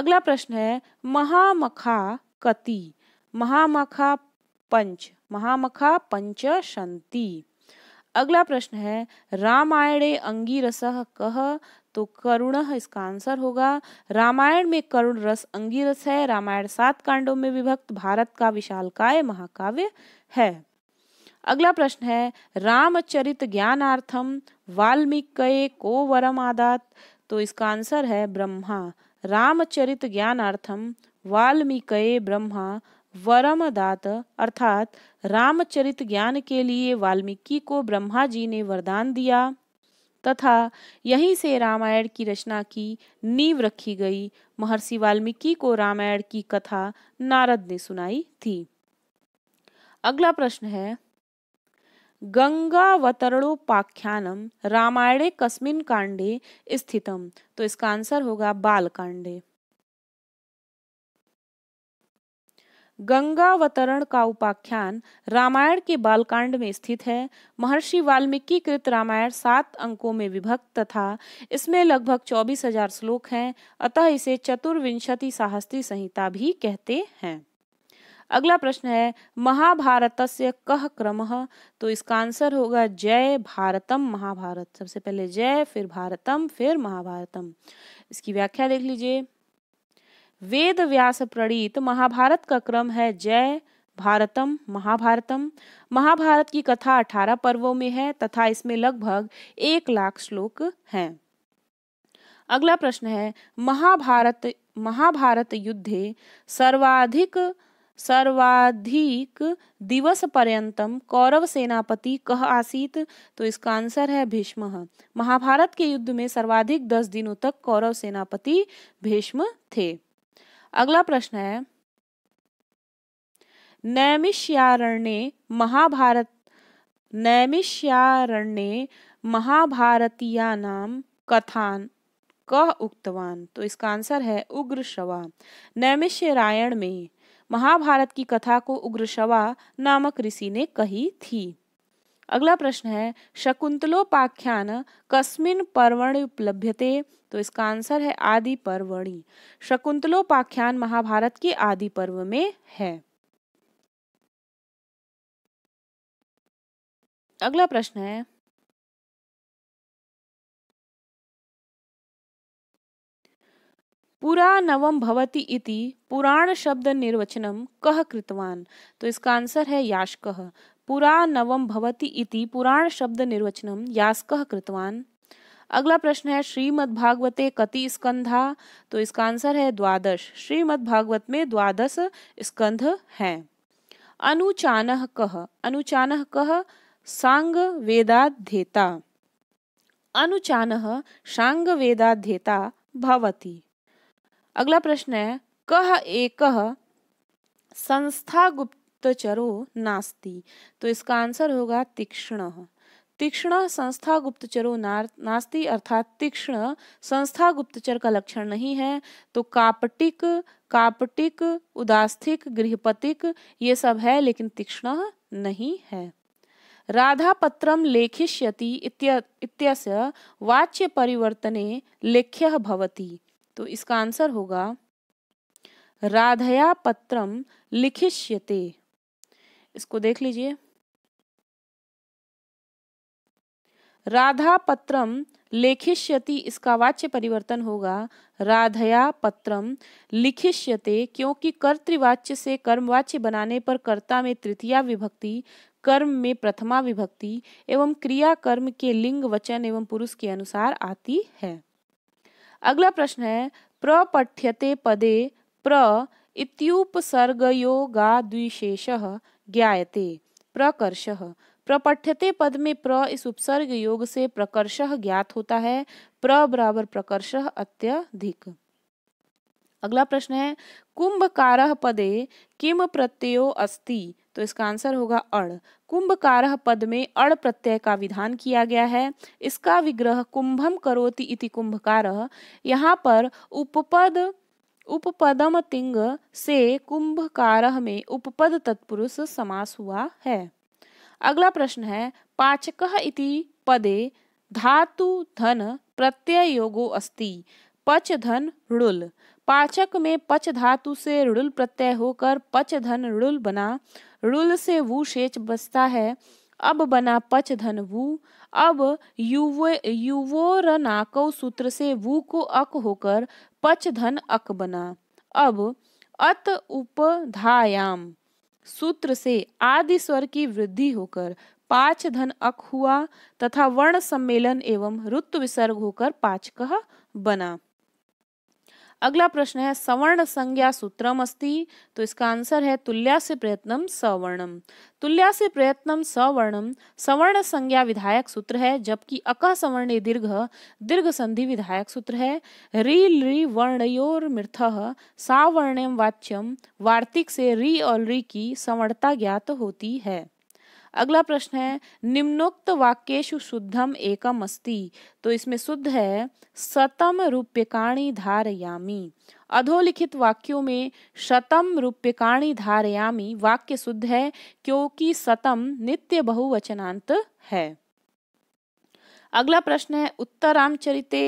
अगला प्रश्न है महामखा कति महामखा पंच महामखा पंच शांति अगला प्रश्न है रामायणे अंगी रस कह तो करुण इसका आंसर होगा रामायण में करुण रस अंगी रस है रामायण सात कांडों में विभक्त भारत का विशाल काय महाकाव्य है अगला प्रश्न है रामचरित ज्ञानार्थम वाल्मीकि को वरम आदात तो इसका आंसर है ब्रह्मा रामचरित ज्ञानार्थम वाल्मीकि ब्रह्मा वरम दात अर्थात रामचरित ज्ञान के लिए वाल्मीकि को ब्रह्मा जी ने वरदान दिया तथा यहीं से रामायण की रचना की नींव रखी गई महर्षि वाल्मीकि को रामायण की कथा नारद ने सुनाई थी अगला प्रश्न है गंगावतरणोपाख्यानम रामायणे कस्मिन कांडे स्थितम तो इसका आंसर होगा बालकांडे गंगावतरण का उपाख्यान रामायण के बालकांड में स्थित है महर्षि वाल्मीकि कृत रामायण सात अंकों में विभक्त तथा इसमें लगभग चौबीस हजार श्लोक हैं अतः इसे चतुर्विंशति साहस्त्री संहिता भी कहते हैं अगला प्रश्न है महाभारत से कह क्रम तो इसका आंसर होगा जय भारतम महाभारत सबसे पहले जय फिर भारतम फिर महाभारतम इसकी व्याख्या देख लीजिए वेद व्यास प्रणीत महाभारत का क्रम है जय भारतम महाभारतम महाभारत की कथा अठारह पर्वों में है तथा इसमें लगभग एक लाख श्लोक हैं अगला प्रश्न है महाभारत महाभारत युद्धे सर्वाधिक सर्वाधिक दिवस पर्यंतम कौरव सेनापति कह आसीत तो इसका आंसर है भीष्म महाभारत के युद्ध में सर्वाधिक दस दिनों तक कौरव सेनापति भीष्म थे अगला प्रश्न है नैमिष्यारण्य महाभारत नैमिष्यारण्य महाभारतीया नाम कथान कह उक्तवान तो इसका आंसर है उग्र शवा नैमिष्य रायण में महाभारत की कथा को उग्रशवा नामक ऋषि ने कही थी अगला प्रश्न है शकुंतलोपाख्यान कस्मिन पर्वण उपलभ्यते तो इसका आंसर है आदि पर्वणी शकुंतलोपाख्यान महाभारत के आदि पर्व में है अगला प्रश्न है नवम भवति इति पुराण शब्द निर्वचनम कह कृतवान तो इसका आंसर है यास्क नवम भवति इति पुराण शब्द निर्वचनम यास्क कृतवान अगला प्रश्न है श्रीमद् भागवते कति स्कंधा तो इसका आंसर है द्वादश श्रीमद् भागवत में द्वादश स्कंध हैं अनुचान कह अनुचान कह सांग वेदाध्येता अनुचान सांग वेदाध्येता भवती अगला प्रश्न है कह एक संस्था गुप्तचरो नास्ति तो इसका आंसर होगा तीक्ष्ण तीक्ष्ण संस्था गुप्तचरो नास्ति अर्थात तीक्ष्ण संस्था गुप्तचर का लक्षण नहीं है तो कापटिक कापटिक उदास्थिक गृहपतिक ये सब है लेकिन तीक्ष्ण नहीं है राधा पत्रम लेखिष्यति इत्य इत्यस्य वाच्य परिवर्तने लेख्य भवति तो इसका आंसर होगा राधया पत्रम लिखिष्यते इसको देख लीजिए राधा पत्रम लेखिष्यति इसका वाच्य परिवर्तन होगा राधया पत्रम लिखिष्यते क्योंकि कर्तृवाच्य से कर्मवाच्य बनाने पर कर्ता में तृतीया विभक्ति कर्म में प्रथमा विभक्ति एवं क्रिया कर्म के लिंग वचन एवं पुरुष के अनुसार आती है अगला प्रश्न है प्रपठ्यते पदे प्र द्विशेष ज्ञायते प्रकर्ष प्रपठ्यते पद में प्र इस उपसर्ग योग से प्रकर्ष ज्ञात होता है प्र बराबर प्रकर्ष अत्यधिक अगला प्रश्न है कुंभकार पदे किम प्रत्यय अस्ति तो इसका आंसर होगा अड़ कुंभकार पद में अड़ प्रत्यय का विधान किया गया है इसका विग्रह कुंभम करोति इति कुंभकार यहाँ पर उपपद उपपदम तिंग से कुंभकार में उपपद तत्पुरुष समास हुआ है अगला प्रश्न है पाचक इति पदे धातु धन प्रत्यय योगो अस्ति पच धन रुल पाचक में पच धातु से रुड़ प्रत्यय होकर पच धन ऋण बना रुल से वु शेच बसता है अब बना पच धन वु अब युव युवो सूत्र से वु को अक होकर पच धन अक बना अब अत उपधायाम सूत्र से आदि स्वर की वृद्धि होकर पाच धन अक हुआ तथा वर्ण सम्मेलन एवं ऋतु विसर्ग होकर पाचक बना अगला प्रश्न है सवर्ण संज्ञा सूत्रम अस्ति तो इसका आंसर है तुल्या से प्रयत्नम सवर्णम तुल्या से प्रयत्नम सवर्णम सवर्ण संज्ञा विधायक सूत्र है जबकि अक सवर्ण दीर्घ दीर्घ संधि विधायक सूत्र है री ली मृथ सावर्ण्यम वाच्यम वार्तिक से री और री की सवर्णता ज्ञात होती है अगला प्रश्न है निम्नोक्त वाक्येशु शुद्धम एकम अस्ति तो इसमें शुद्ध है शतम रूप्यकाणी धारयामी अधोलिखित वाक्यों में शतम रूप्यकाणी धारयामी वाक्य शुद्ध है क्योंकि शतम नित्य बहुवचनांत है अगला प्रश्न है उत्तरामचरिते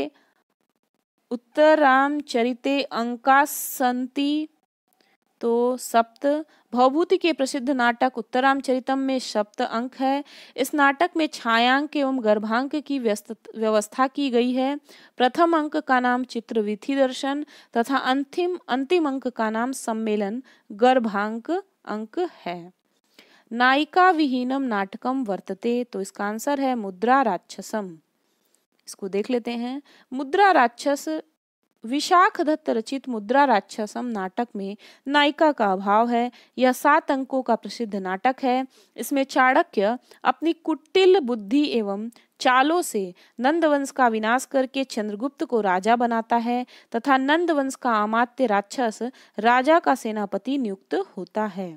उत्तरामचरिते अंका संति तो सप्त भवभूति के प्रसिद्ध नाटक उत्तराम चरितम में सप्त अंक है इस नाटक में छायांक एवं गर्भांक की व्यवस्था की गई है प्रथम अंक का नाम चित्र विधि दर्शन तथा अंतिम अंतिम अंक का नाम सम्मेलन गर्भांक अंक है नायिका विहीनम नाटकम वर्तते तो इसका आंसर है मुद्रा राक्षसम इसको देख लेते हैं मुद्रा राक्षस विशाख दत्त रचित मुद्रा राक्षसम नाटक में नायिका का अभाव है यह सात अंकों का प्रसिद्ध नाटक है इसमें चाणक्य अपनी कुटिल बुद्धि एवं चालों से नंदवंश का विनाश करके चंद्रगुप्त को राजा बनाता है तथा नंदवंश का आमात्य राक्षस राजा का सेनापति नियुक्त होता है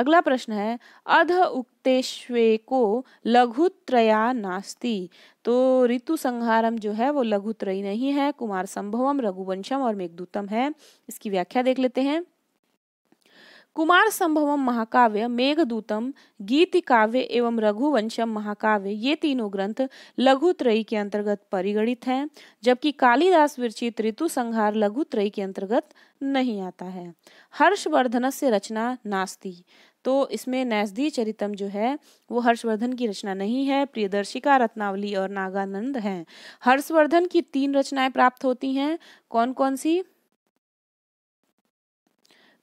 अगला प्रश्न है अध उक्तेश्वेको लघुत्रया नास्ति तो ऋतु संहारम जो है वो लघुत्रयी नहीं है कुमार संभवम रघुवंशम और मेघदूतम है इसकी व्याख्या देख लेते हैं कुमार संभवम महाकाव्य मेघदूतम गीति काव्य एवं रघुवंशम महाकाव्य ये तीनों ग्रंथ लघु त्रयी के अंतर्गत परिगणित हैं जबकि कालिदास विरचित ऋतु संहार लघु त्रयी के अंतर्गत नहीं आता है हर्षवर्धन से रचना नास्ती तो इसमें नैसदी चरितम जो है वो हर्षवर्धन की रचना नहीं है प्रियदर्शिका रत्नावली और नागानंद हैं हर्षवर्धन की तीन रचनाएं प्राप्त होती हैं कौन कौन सी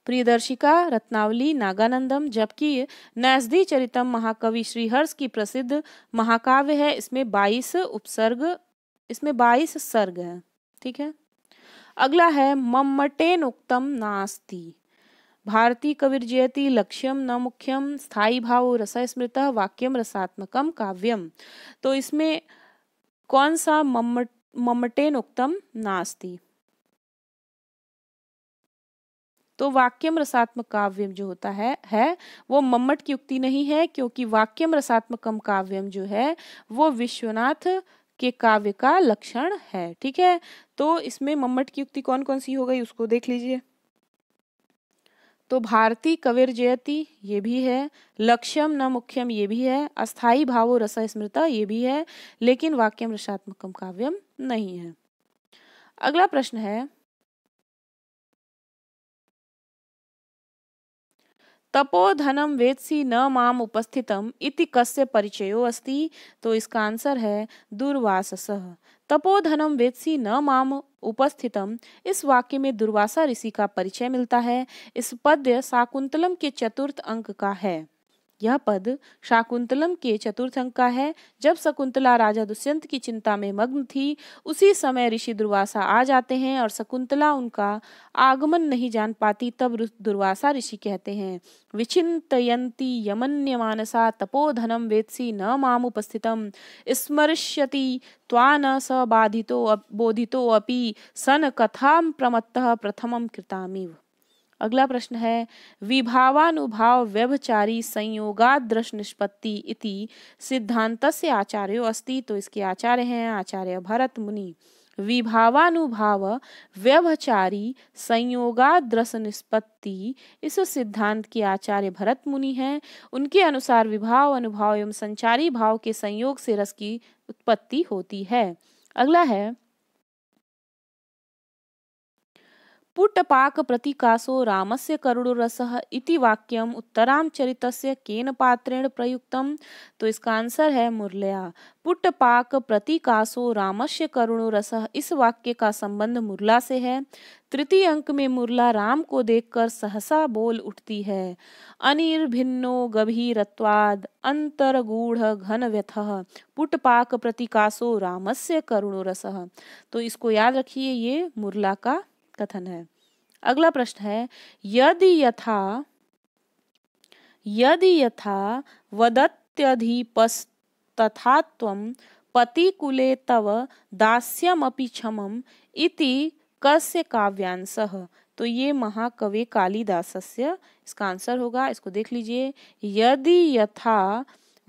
प्रियदर्शिका रत्नावली नागानंदम जबकि नैसदी चरितम महाकवि श्रीहर्ष की प्रसिद्ध महाकाव्य है इसमें बाईस उपसर्ग इसमें बाईस सर्ग है ठीक है अगला है मम्मटेन उक्तम नास्ति भारती कविर्जयती लक्ष्यम न मुख्यम स्थायी भाव रस स्मृत वाक्यम रसात्मकम काव्यम तो इसमें कौन सा मम्म मम्मटेन उक्तम नास्ति तो वाक्यम रसात्मक काव्य जो होता है है वो मम्मट की उक्ति नहीं है क्योंकि वाक्यम रसात्मकम काव्यम जो है वो विश्वनाथ के काव्य का लक्षण है ठीक है तो इसमें मम्मट की युक्ति कौन कौन सी हो गई उसको देख लीजिए तो भारती कविर जयती ये भी है लक्ष्यम न मुख्यम ये भी है अस्थाई भावो रस स्मृता ये भी है लेकिन वाक्यम रसात्मकम काव्यम नहीं है अगला प्रश्न है तपोधनम वेत्सी न माम उपस्थितम इति कस्य परिचयो अस्ति तो इसका आंसर है दुर्वासस तपोधनम वेत्सी न माम उपस्थितम इस वाक्य में दुर्वासा ऋषि का परिचय मिलता है इस पद्य शाकुंतलम के चतुर्थ अंक का है यह पद शाकुंतलम के चतुर्थ अंक का है जब शकुंतला राजा दुष्यंत की चिंता में मग्न थी उसी समय ऋषि दुर्वासा आ जाते हैं और शकुंतला उनका आगमन नहीं जान पाती तब दुर्वासा ऋषि कहते हैं विचिंतयंती यमन्य मानसा तपोधनम वेत्सी न माम उपस्थितम स्मरिष्यति न स बाधितो बोधितो अपि सन कथाम प्रमत्तः प्रथमम कृतामिव अगला प्रश्न है विभावानुभाव व्यभचारी संयोगादृश निष्पत्ति इति सिद्धांत से आचार्य अस्ति तो इसके आचार्य हैं आचार्य भरत मुनि विभावानुभाव व्यभचारी संयोगादृश निष्पत्ति इस सिद्धांत के आचार्य भरत मुनि हैं उनके अनुसार विभाव अनुभाव एवं संचारी भाव के संयोग से रस की उत्पत्ति होती है अगला है पुट्टपाकप्रतीकासो रामस्य करुणुरसः इति वाक्यम उत्तराम चरितस्य केन पात्रेण प्रयुक्तम तो इसका आंसर है मुरलया पुट्टपाक प्रतीकासो रामस्य करुणुरसः इस वाक्य का संबंध मुरला से है तृतीय अंक में मुरला राम को देखकर सहसा बोल उठती है अनिर्भिन्नो गभीरत्वाद अंतरगूढ़ घन व्यथ पुटपाक प्रतीकासो रामस्य करुणोरसः तो इसको याद रखिए ये मुरला का कथन है अगला प्रश्न है यदि यथा यदि यथा वदत्यधिपस तथा त्वं पतिकुले तव दास्यमपि क्षमम् इति कस्य काव्यांशः तो ये महाकवि कालिदासस्य इसका आंसर होगा इसको देख लीजिए यदि यथा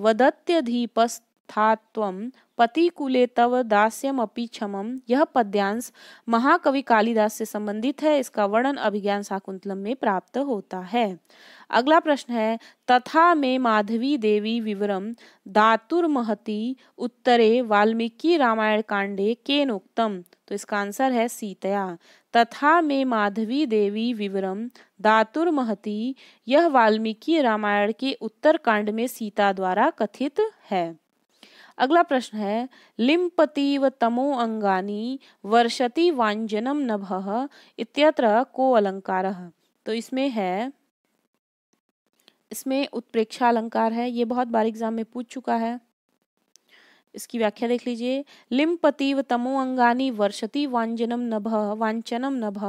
वदत्यधिपस तथात्वम त्वं पतिकुले तव दास्यमपि क्षमम यह पद्यांश महाकवि कालिदास से संबंधित है इसका वर्णन अभिज्ञान शाकुंतलम में प्राप्त होता है अगला प्रश्न है तथा में माधवी देवी विवरम दातुर महती उत्तरे वाल्मीकि रामायण कांडे के नोक्तम तो इसका आंसर है सीतया तथा में माधवी देवी विवरम दातुर महती यह वाल्मीकि रामायण के उत्तर कांड में सीता द्वारा कथित है अगला प्रश्न है व तमो अंगानी वर्षति वाजनम नभ इत्यत्र को अलंकार तो इसमें है इसमें उत्प्रेक्षा अलंकार है ये बहुत बार एग्जाम में पूछ चुका है इसकी व्याख्या देख लीजिए व तमो अंगानी वर्षति वांजनम नभ वाचनम नभ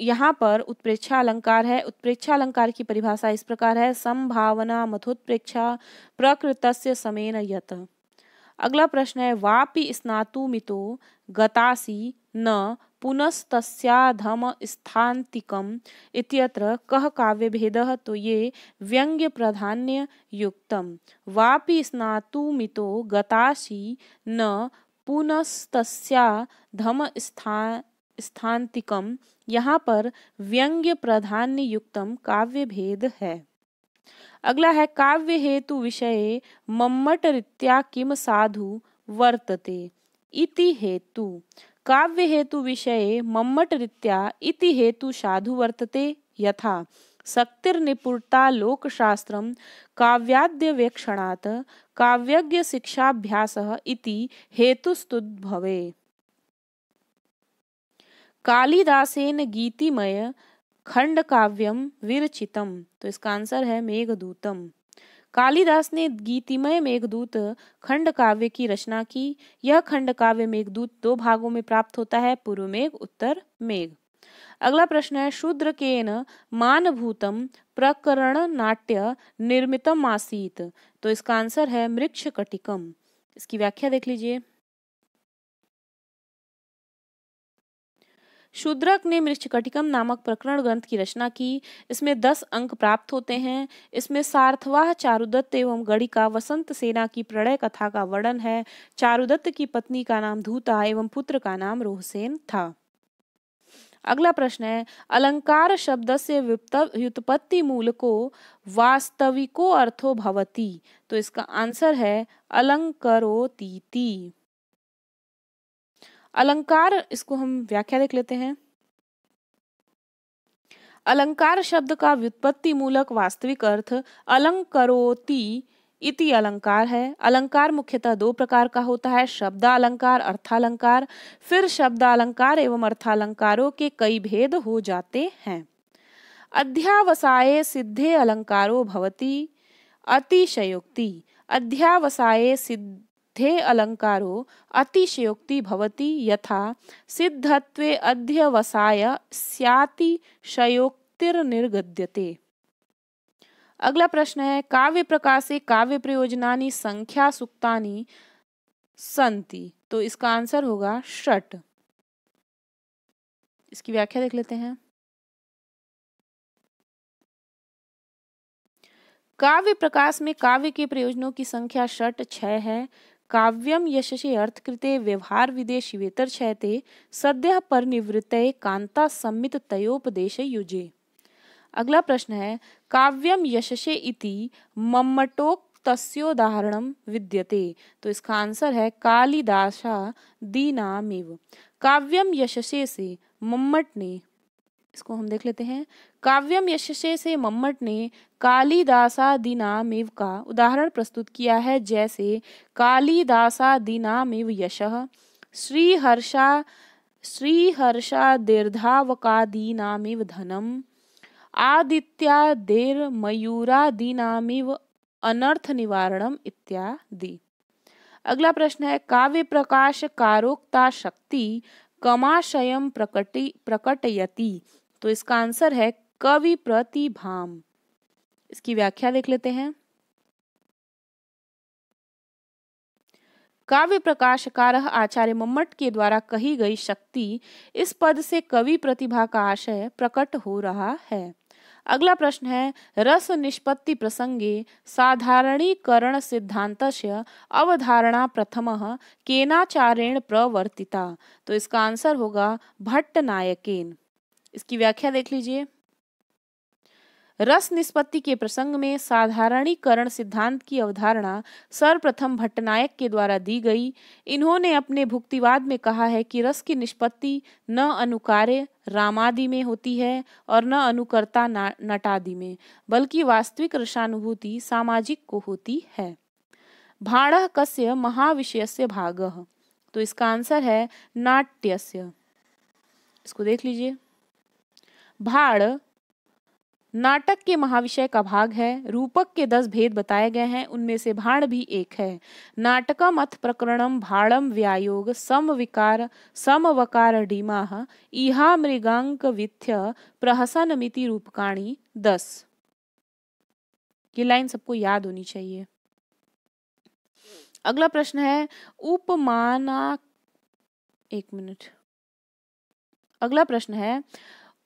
यहाँ पर उत्प्रेक्षा अलंकार है उत्प्रेक्षा अलंकार की परिभाषा इस प्रकार है संभावना मथोत्प्रेक्षा प्रकृत समेन यत अगला प्रश्न है वापि स्नातु मितो गतासी न पुनस्तस्याधम स्थान्तिकम इत्यत्र कह काव्य भेद तो ये व्यंग्य प्राधान्य युक्तम वापि स्नातु मितो गतासी न पुनस्तस्याधम स्थान स्थान्तिकम यहाँ पर व्यंग्य प्राधान्य युक्तम काव्य भेद है अगला है काव्य हेतु विषय मम्मट रीत्या किम साधु वर्तते इति हेतु काव्य हेतु विषय मम्मट रीत्या इति हेतु साधु वर्तते यथा शक्तिर शक्तिर्निपुणता लोकशास्त्र काव्याद्यवेक्षणात् काव्यज्ञ शिक्षाभ्यास इति हेतुस्तुद्भवे कालिदासेन गीतिमय खंड काव्यम विरचितम तो इसका आंसर है मेघदूतम कालिदास ने गीतिमय मेघदूत खंड काव्य की रचना की यह खंड काव्य मेघदूत दो भागों में प्राप्त होता है पूर्व मेघ उत्तर मेघ अगला प्रश्न है शूद्र के मानभूतम प्रकरण नाट्य निर्मितम आसीत तो इसका आंसर है मृक्ष कटिकम इसकी व्याख्या देख लीजिए शूद्रक ने मृक्षकटिकम नामक प्रकरण ग्रंथ की रचना की इसमें दस अंक प्राप्त होते हैं इसमें सार्थवाह चारुदत्त एवं गणिका वसंत सेना की प्रणय कथा का वर्णन है चारुदत्त की पत्नी का नाम धूता एवं पुत्र का नाम रोहसेन था अगला प्रश्न है अलंकार शब्द से व्युत्पत्ति मूल को वास्तविको अर्थो भवती तो इसका आंसर है अलंकरोती अलंकार इसको हम व्याख्या देख लेते हैं अलंकार शब्द का व्युत्पत्ति मूलक वास्तविक अर्थ अलंकरोति इति अलंकार है अलंकार मुख्यतः दो प्रकार का होता है शब्द अलंकार अर्थालंकार फिर शब्द अलंकार एवं अर्थालंकारों के कई भेद हो जाते हैं अध्यावसाये सिद्धे अलंकारो भवती अतिशयोक्ति अध्यावसाये सिद्ध ध्ये अलंकारो अतिशयोक्ति भवति यथा सिद्धत्वे अध्यवसाय स्याति शयोक्तिर निर्गद्यते अगला प्रश्न है काव्य प्रकाशे काव्य प्रयोजनानि संख्या सुक्तानि संति तो इसका आंसर होगा षट इसकी व्याख्या देख लेते हैं काव्य प्रकाश में काव्य के प्रयोजनों की संख्या षट छह है काव्यम यशसे अर्थकृते व्यवहार विदे शिवेतर छयते सद्य पर निवृत्तये कांता सम्मित तयोपदेश युजे अगला प्रश्न है काव्यम यशसे इति मम्मटोक तस्योदाहरण विद्यते तो इसका आंसर है कालिदासा दीनामेव काव्यम यशसे से मम्मट ने इसको हम देख लेते हैं काव्यम यशसे से मम्मट ने कालीदासा दिनामिव का उदाहरण प्रस्तुत किया है जैसे कालीदासा दिनामिव यश श्रीहर्षा श्रीहर्षा दीर्धावकादीनामिव धनम आदित्यादेर्मयूरादीनामिव अनर्थ निवारणम इत्यादि अगला प्रश्न है काव्य प्रकाश कारोक्ता शक्ति कमाशयम प्रकटी प्रकटयति तो इसका आंसर है कवि प्रतिभाम इसकी व्याख्या देख लेते हैं काव्य प्रकाश कार आचार्य मम्मट के द्वारा कही गई शक्ति इस पद से कवि प्रतिभा का आशय प्रकट हो रहा है अगला प्रश्न है रस निष्पत्ति प्रसंगे साधारणीकरण सिद्धांत अवधारणा प्रथम केनाचारेण प्रवर्तिता तो इसका आंसर होगा भट्ट नायकेन इसकी व्याख्या देख लीजिए रस निष्पत्ति के प्रसंग में साधारणीकरण सिद्धांत की अवधारणा सर्वप्रथम भट्टनायक के द्वारा दी गई इन्होंने अपने भुक्तिवाद में कहा है कि रस की निष्पत्ति न अनुकार्य रामादि में होती है और न अनुकर्ता नटादि में बल्कि वास्तविक रसानुभूति सामाजिक को होती है भाण कस्य से भाग तो इसका आंसर है नाट्यस्य इसको देख लीजिए भाड़ नाटक के महाविषय का भाग है रूपक के दस भेद बताए गए हैं उनमें से भाण भी एक है नाटकम अथ प्रकरणम भाणम व्यायोग सम विकार सम वकार डीमा इहा मृगांक विथ्य प्रहसन मिति रूपकाणी दस ये लाइन सबको याद होनी चाहिए अगला प्रश्न है उपमाना एक मिनट अगला प्रश्न है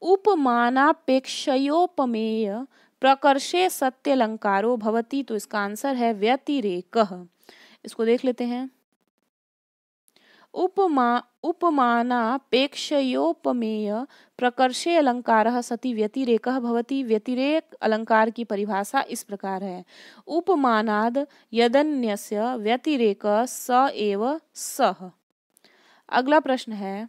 उपमानापेक्षयोपमेय प्रकर्षे सत्यलंकारो भवती तो इसका आंसर है व्यतिरेक इसको देख लेते हैं उपमा उपमानापेक्षयोपमेय प्रकर्षे अलंकार सती व्यतिरेक भवती व्यतिरेक अलंकार की परिभाषा इस प्रकार है उपमानाद यदन्यस्य व्यतिरेक स एव सह अगला प्रश्न है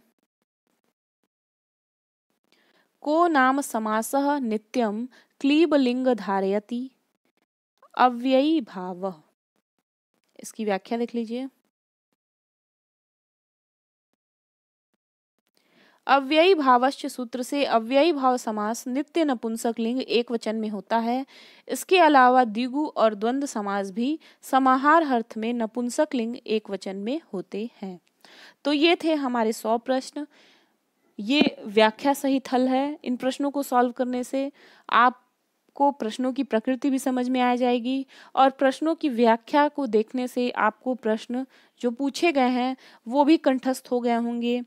को नाम समासः क्लीब क्लीबलिंग धारयति अव्ययी भाव इसकी व्याख्या देख लीजिए अव्ययी भावश्च सूत्र से अव्ययी भाव समास नित्य नपुंसक लिंग एक वचन में होता है इसके अलावा द्विगु और द्वंद्व समास भी समाहार अर्थ में नपुंसक लिंग एक वचन में होते हैं तो ये थे हमारे सौ प्रश्न ये व्याख्या सहित हल है इन प्रश्नों को सॉल्व करने से आप आपको प्रश्नों की प्रकृति भी समझ में आ जाएगी और प्रश्नों की व्याख्या को देखने से आपको प्रश्न जो पूछे गए हैं वो भी कंठस्थ हो गए होंगे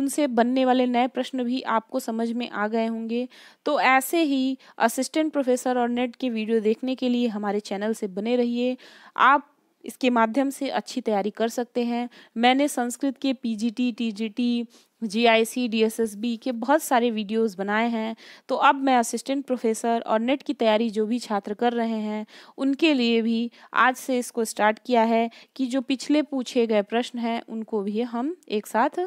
उनसे बनने वाले नए प्रश्न भी आपको समझ में आ गए होंगे तो ऐसे ही असिस्टेंट प्रोफेसर और नेट के वीडियो देखने के लिए हमारे चैनल से बने रहिए आप इसके माध्यम से अच्छी तैयारी कर सकते हैं मैंने संस्कृत के पीजीटी टीजीटी जीआईसी डीएसएसबी के बहुत सारे वीडियोस बनाए हैं तो अब मैं असिस्टेंट प्रोफेसर और नेट की तैयारी जो भी छात्र कर रहे हैं उनके लिए भी आज से इसको स्टार्ट किया है कि जो पिछले पूछे गए प्रश्न हैं उनको भी हम एक साथ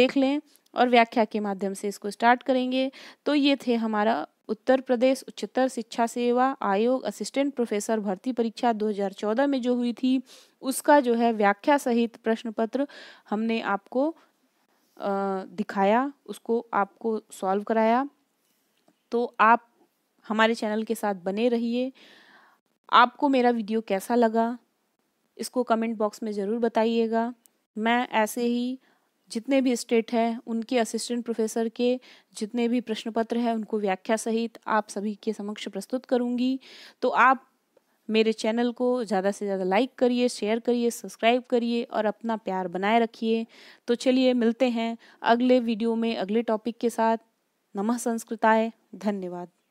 देख लें और व्याख्या के माध्यम से इसको स्टार्ट करेंगे तो ये थे हमारा उत्तर प्रदेश उच्चतर शिक्षा सेवा आयोग असिस्टेंट प्रोफेसर भर्ती परीक्षा 2014 में जो हुई थी उसका जो है व्याख्या सहित प्रश्न पत्र हमने आपको दिखाया उसको आपको सॉल्व कराया तो आप हमारे चैनल के साथ बने रहिए आपको मेरा वीडियो कैसा लगा इसको कमेंट बॉक्स में ज़रूर बताइएगा मैं ऐसे ही जितने भी स्टेट हैं उनके असिस्टेंट प्रोफेसर के जितने भी प्रश्न पत्र हैं उनको व्याख्या सहित आप सभी के समक्ष प्रस्तुत करूंगी तो आप मेरे चैनल को ज़्यादा से ज़्यादा लाइक करिए शेयर करिए सब्सक्राइब करिए और अपना प्यार बनाए रखिए तो चलिए मिलते हैं अगले वीडियो में अगले टॉपिक के साथ नमः संस्कृताय धन्यवाद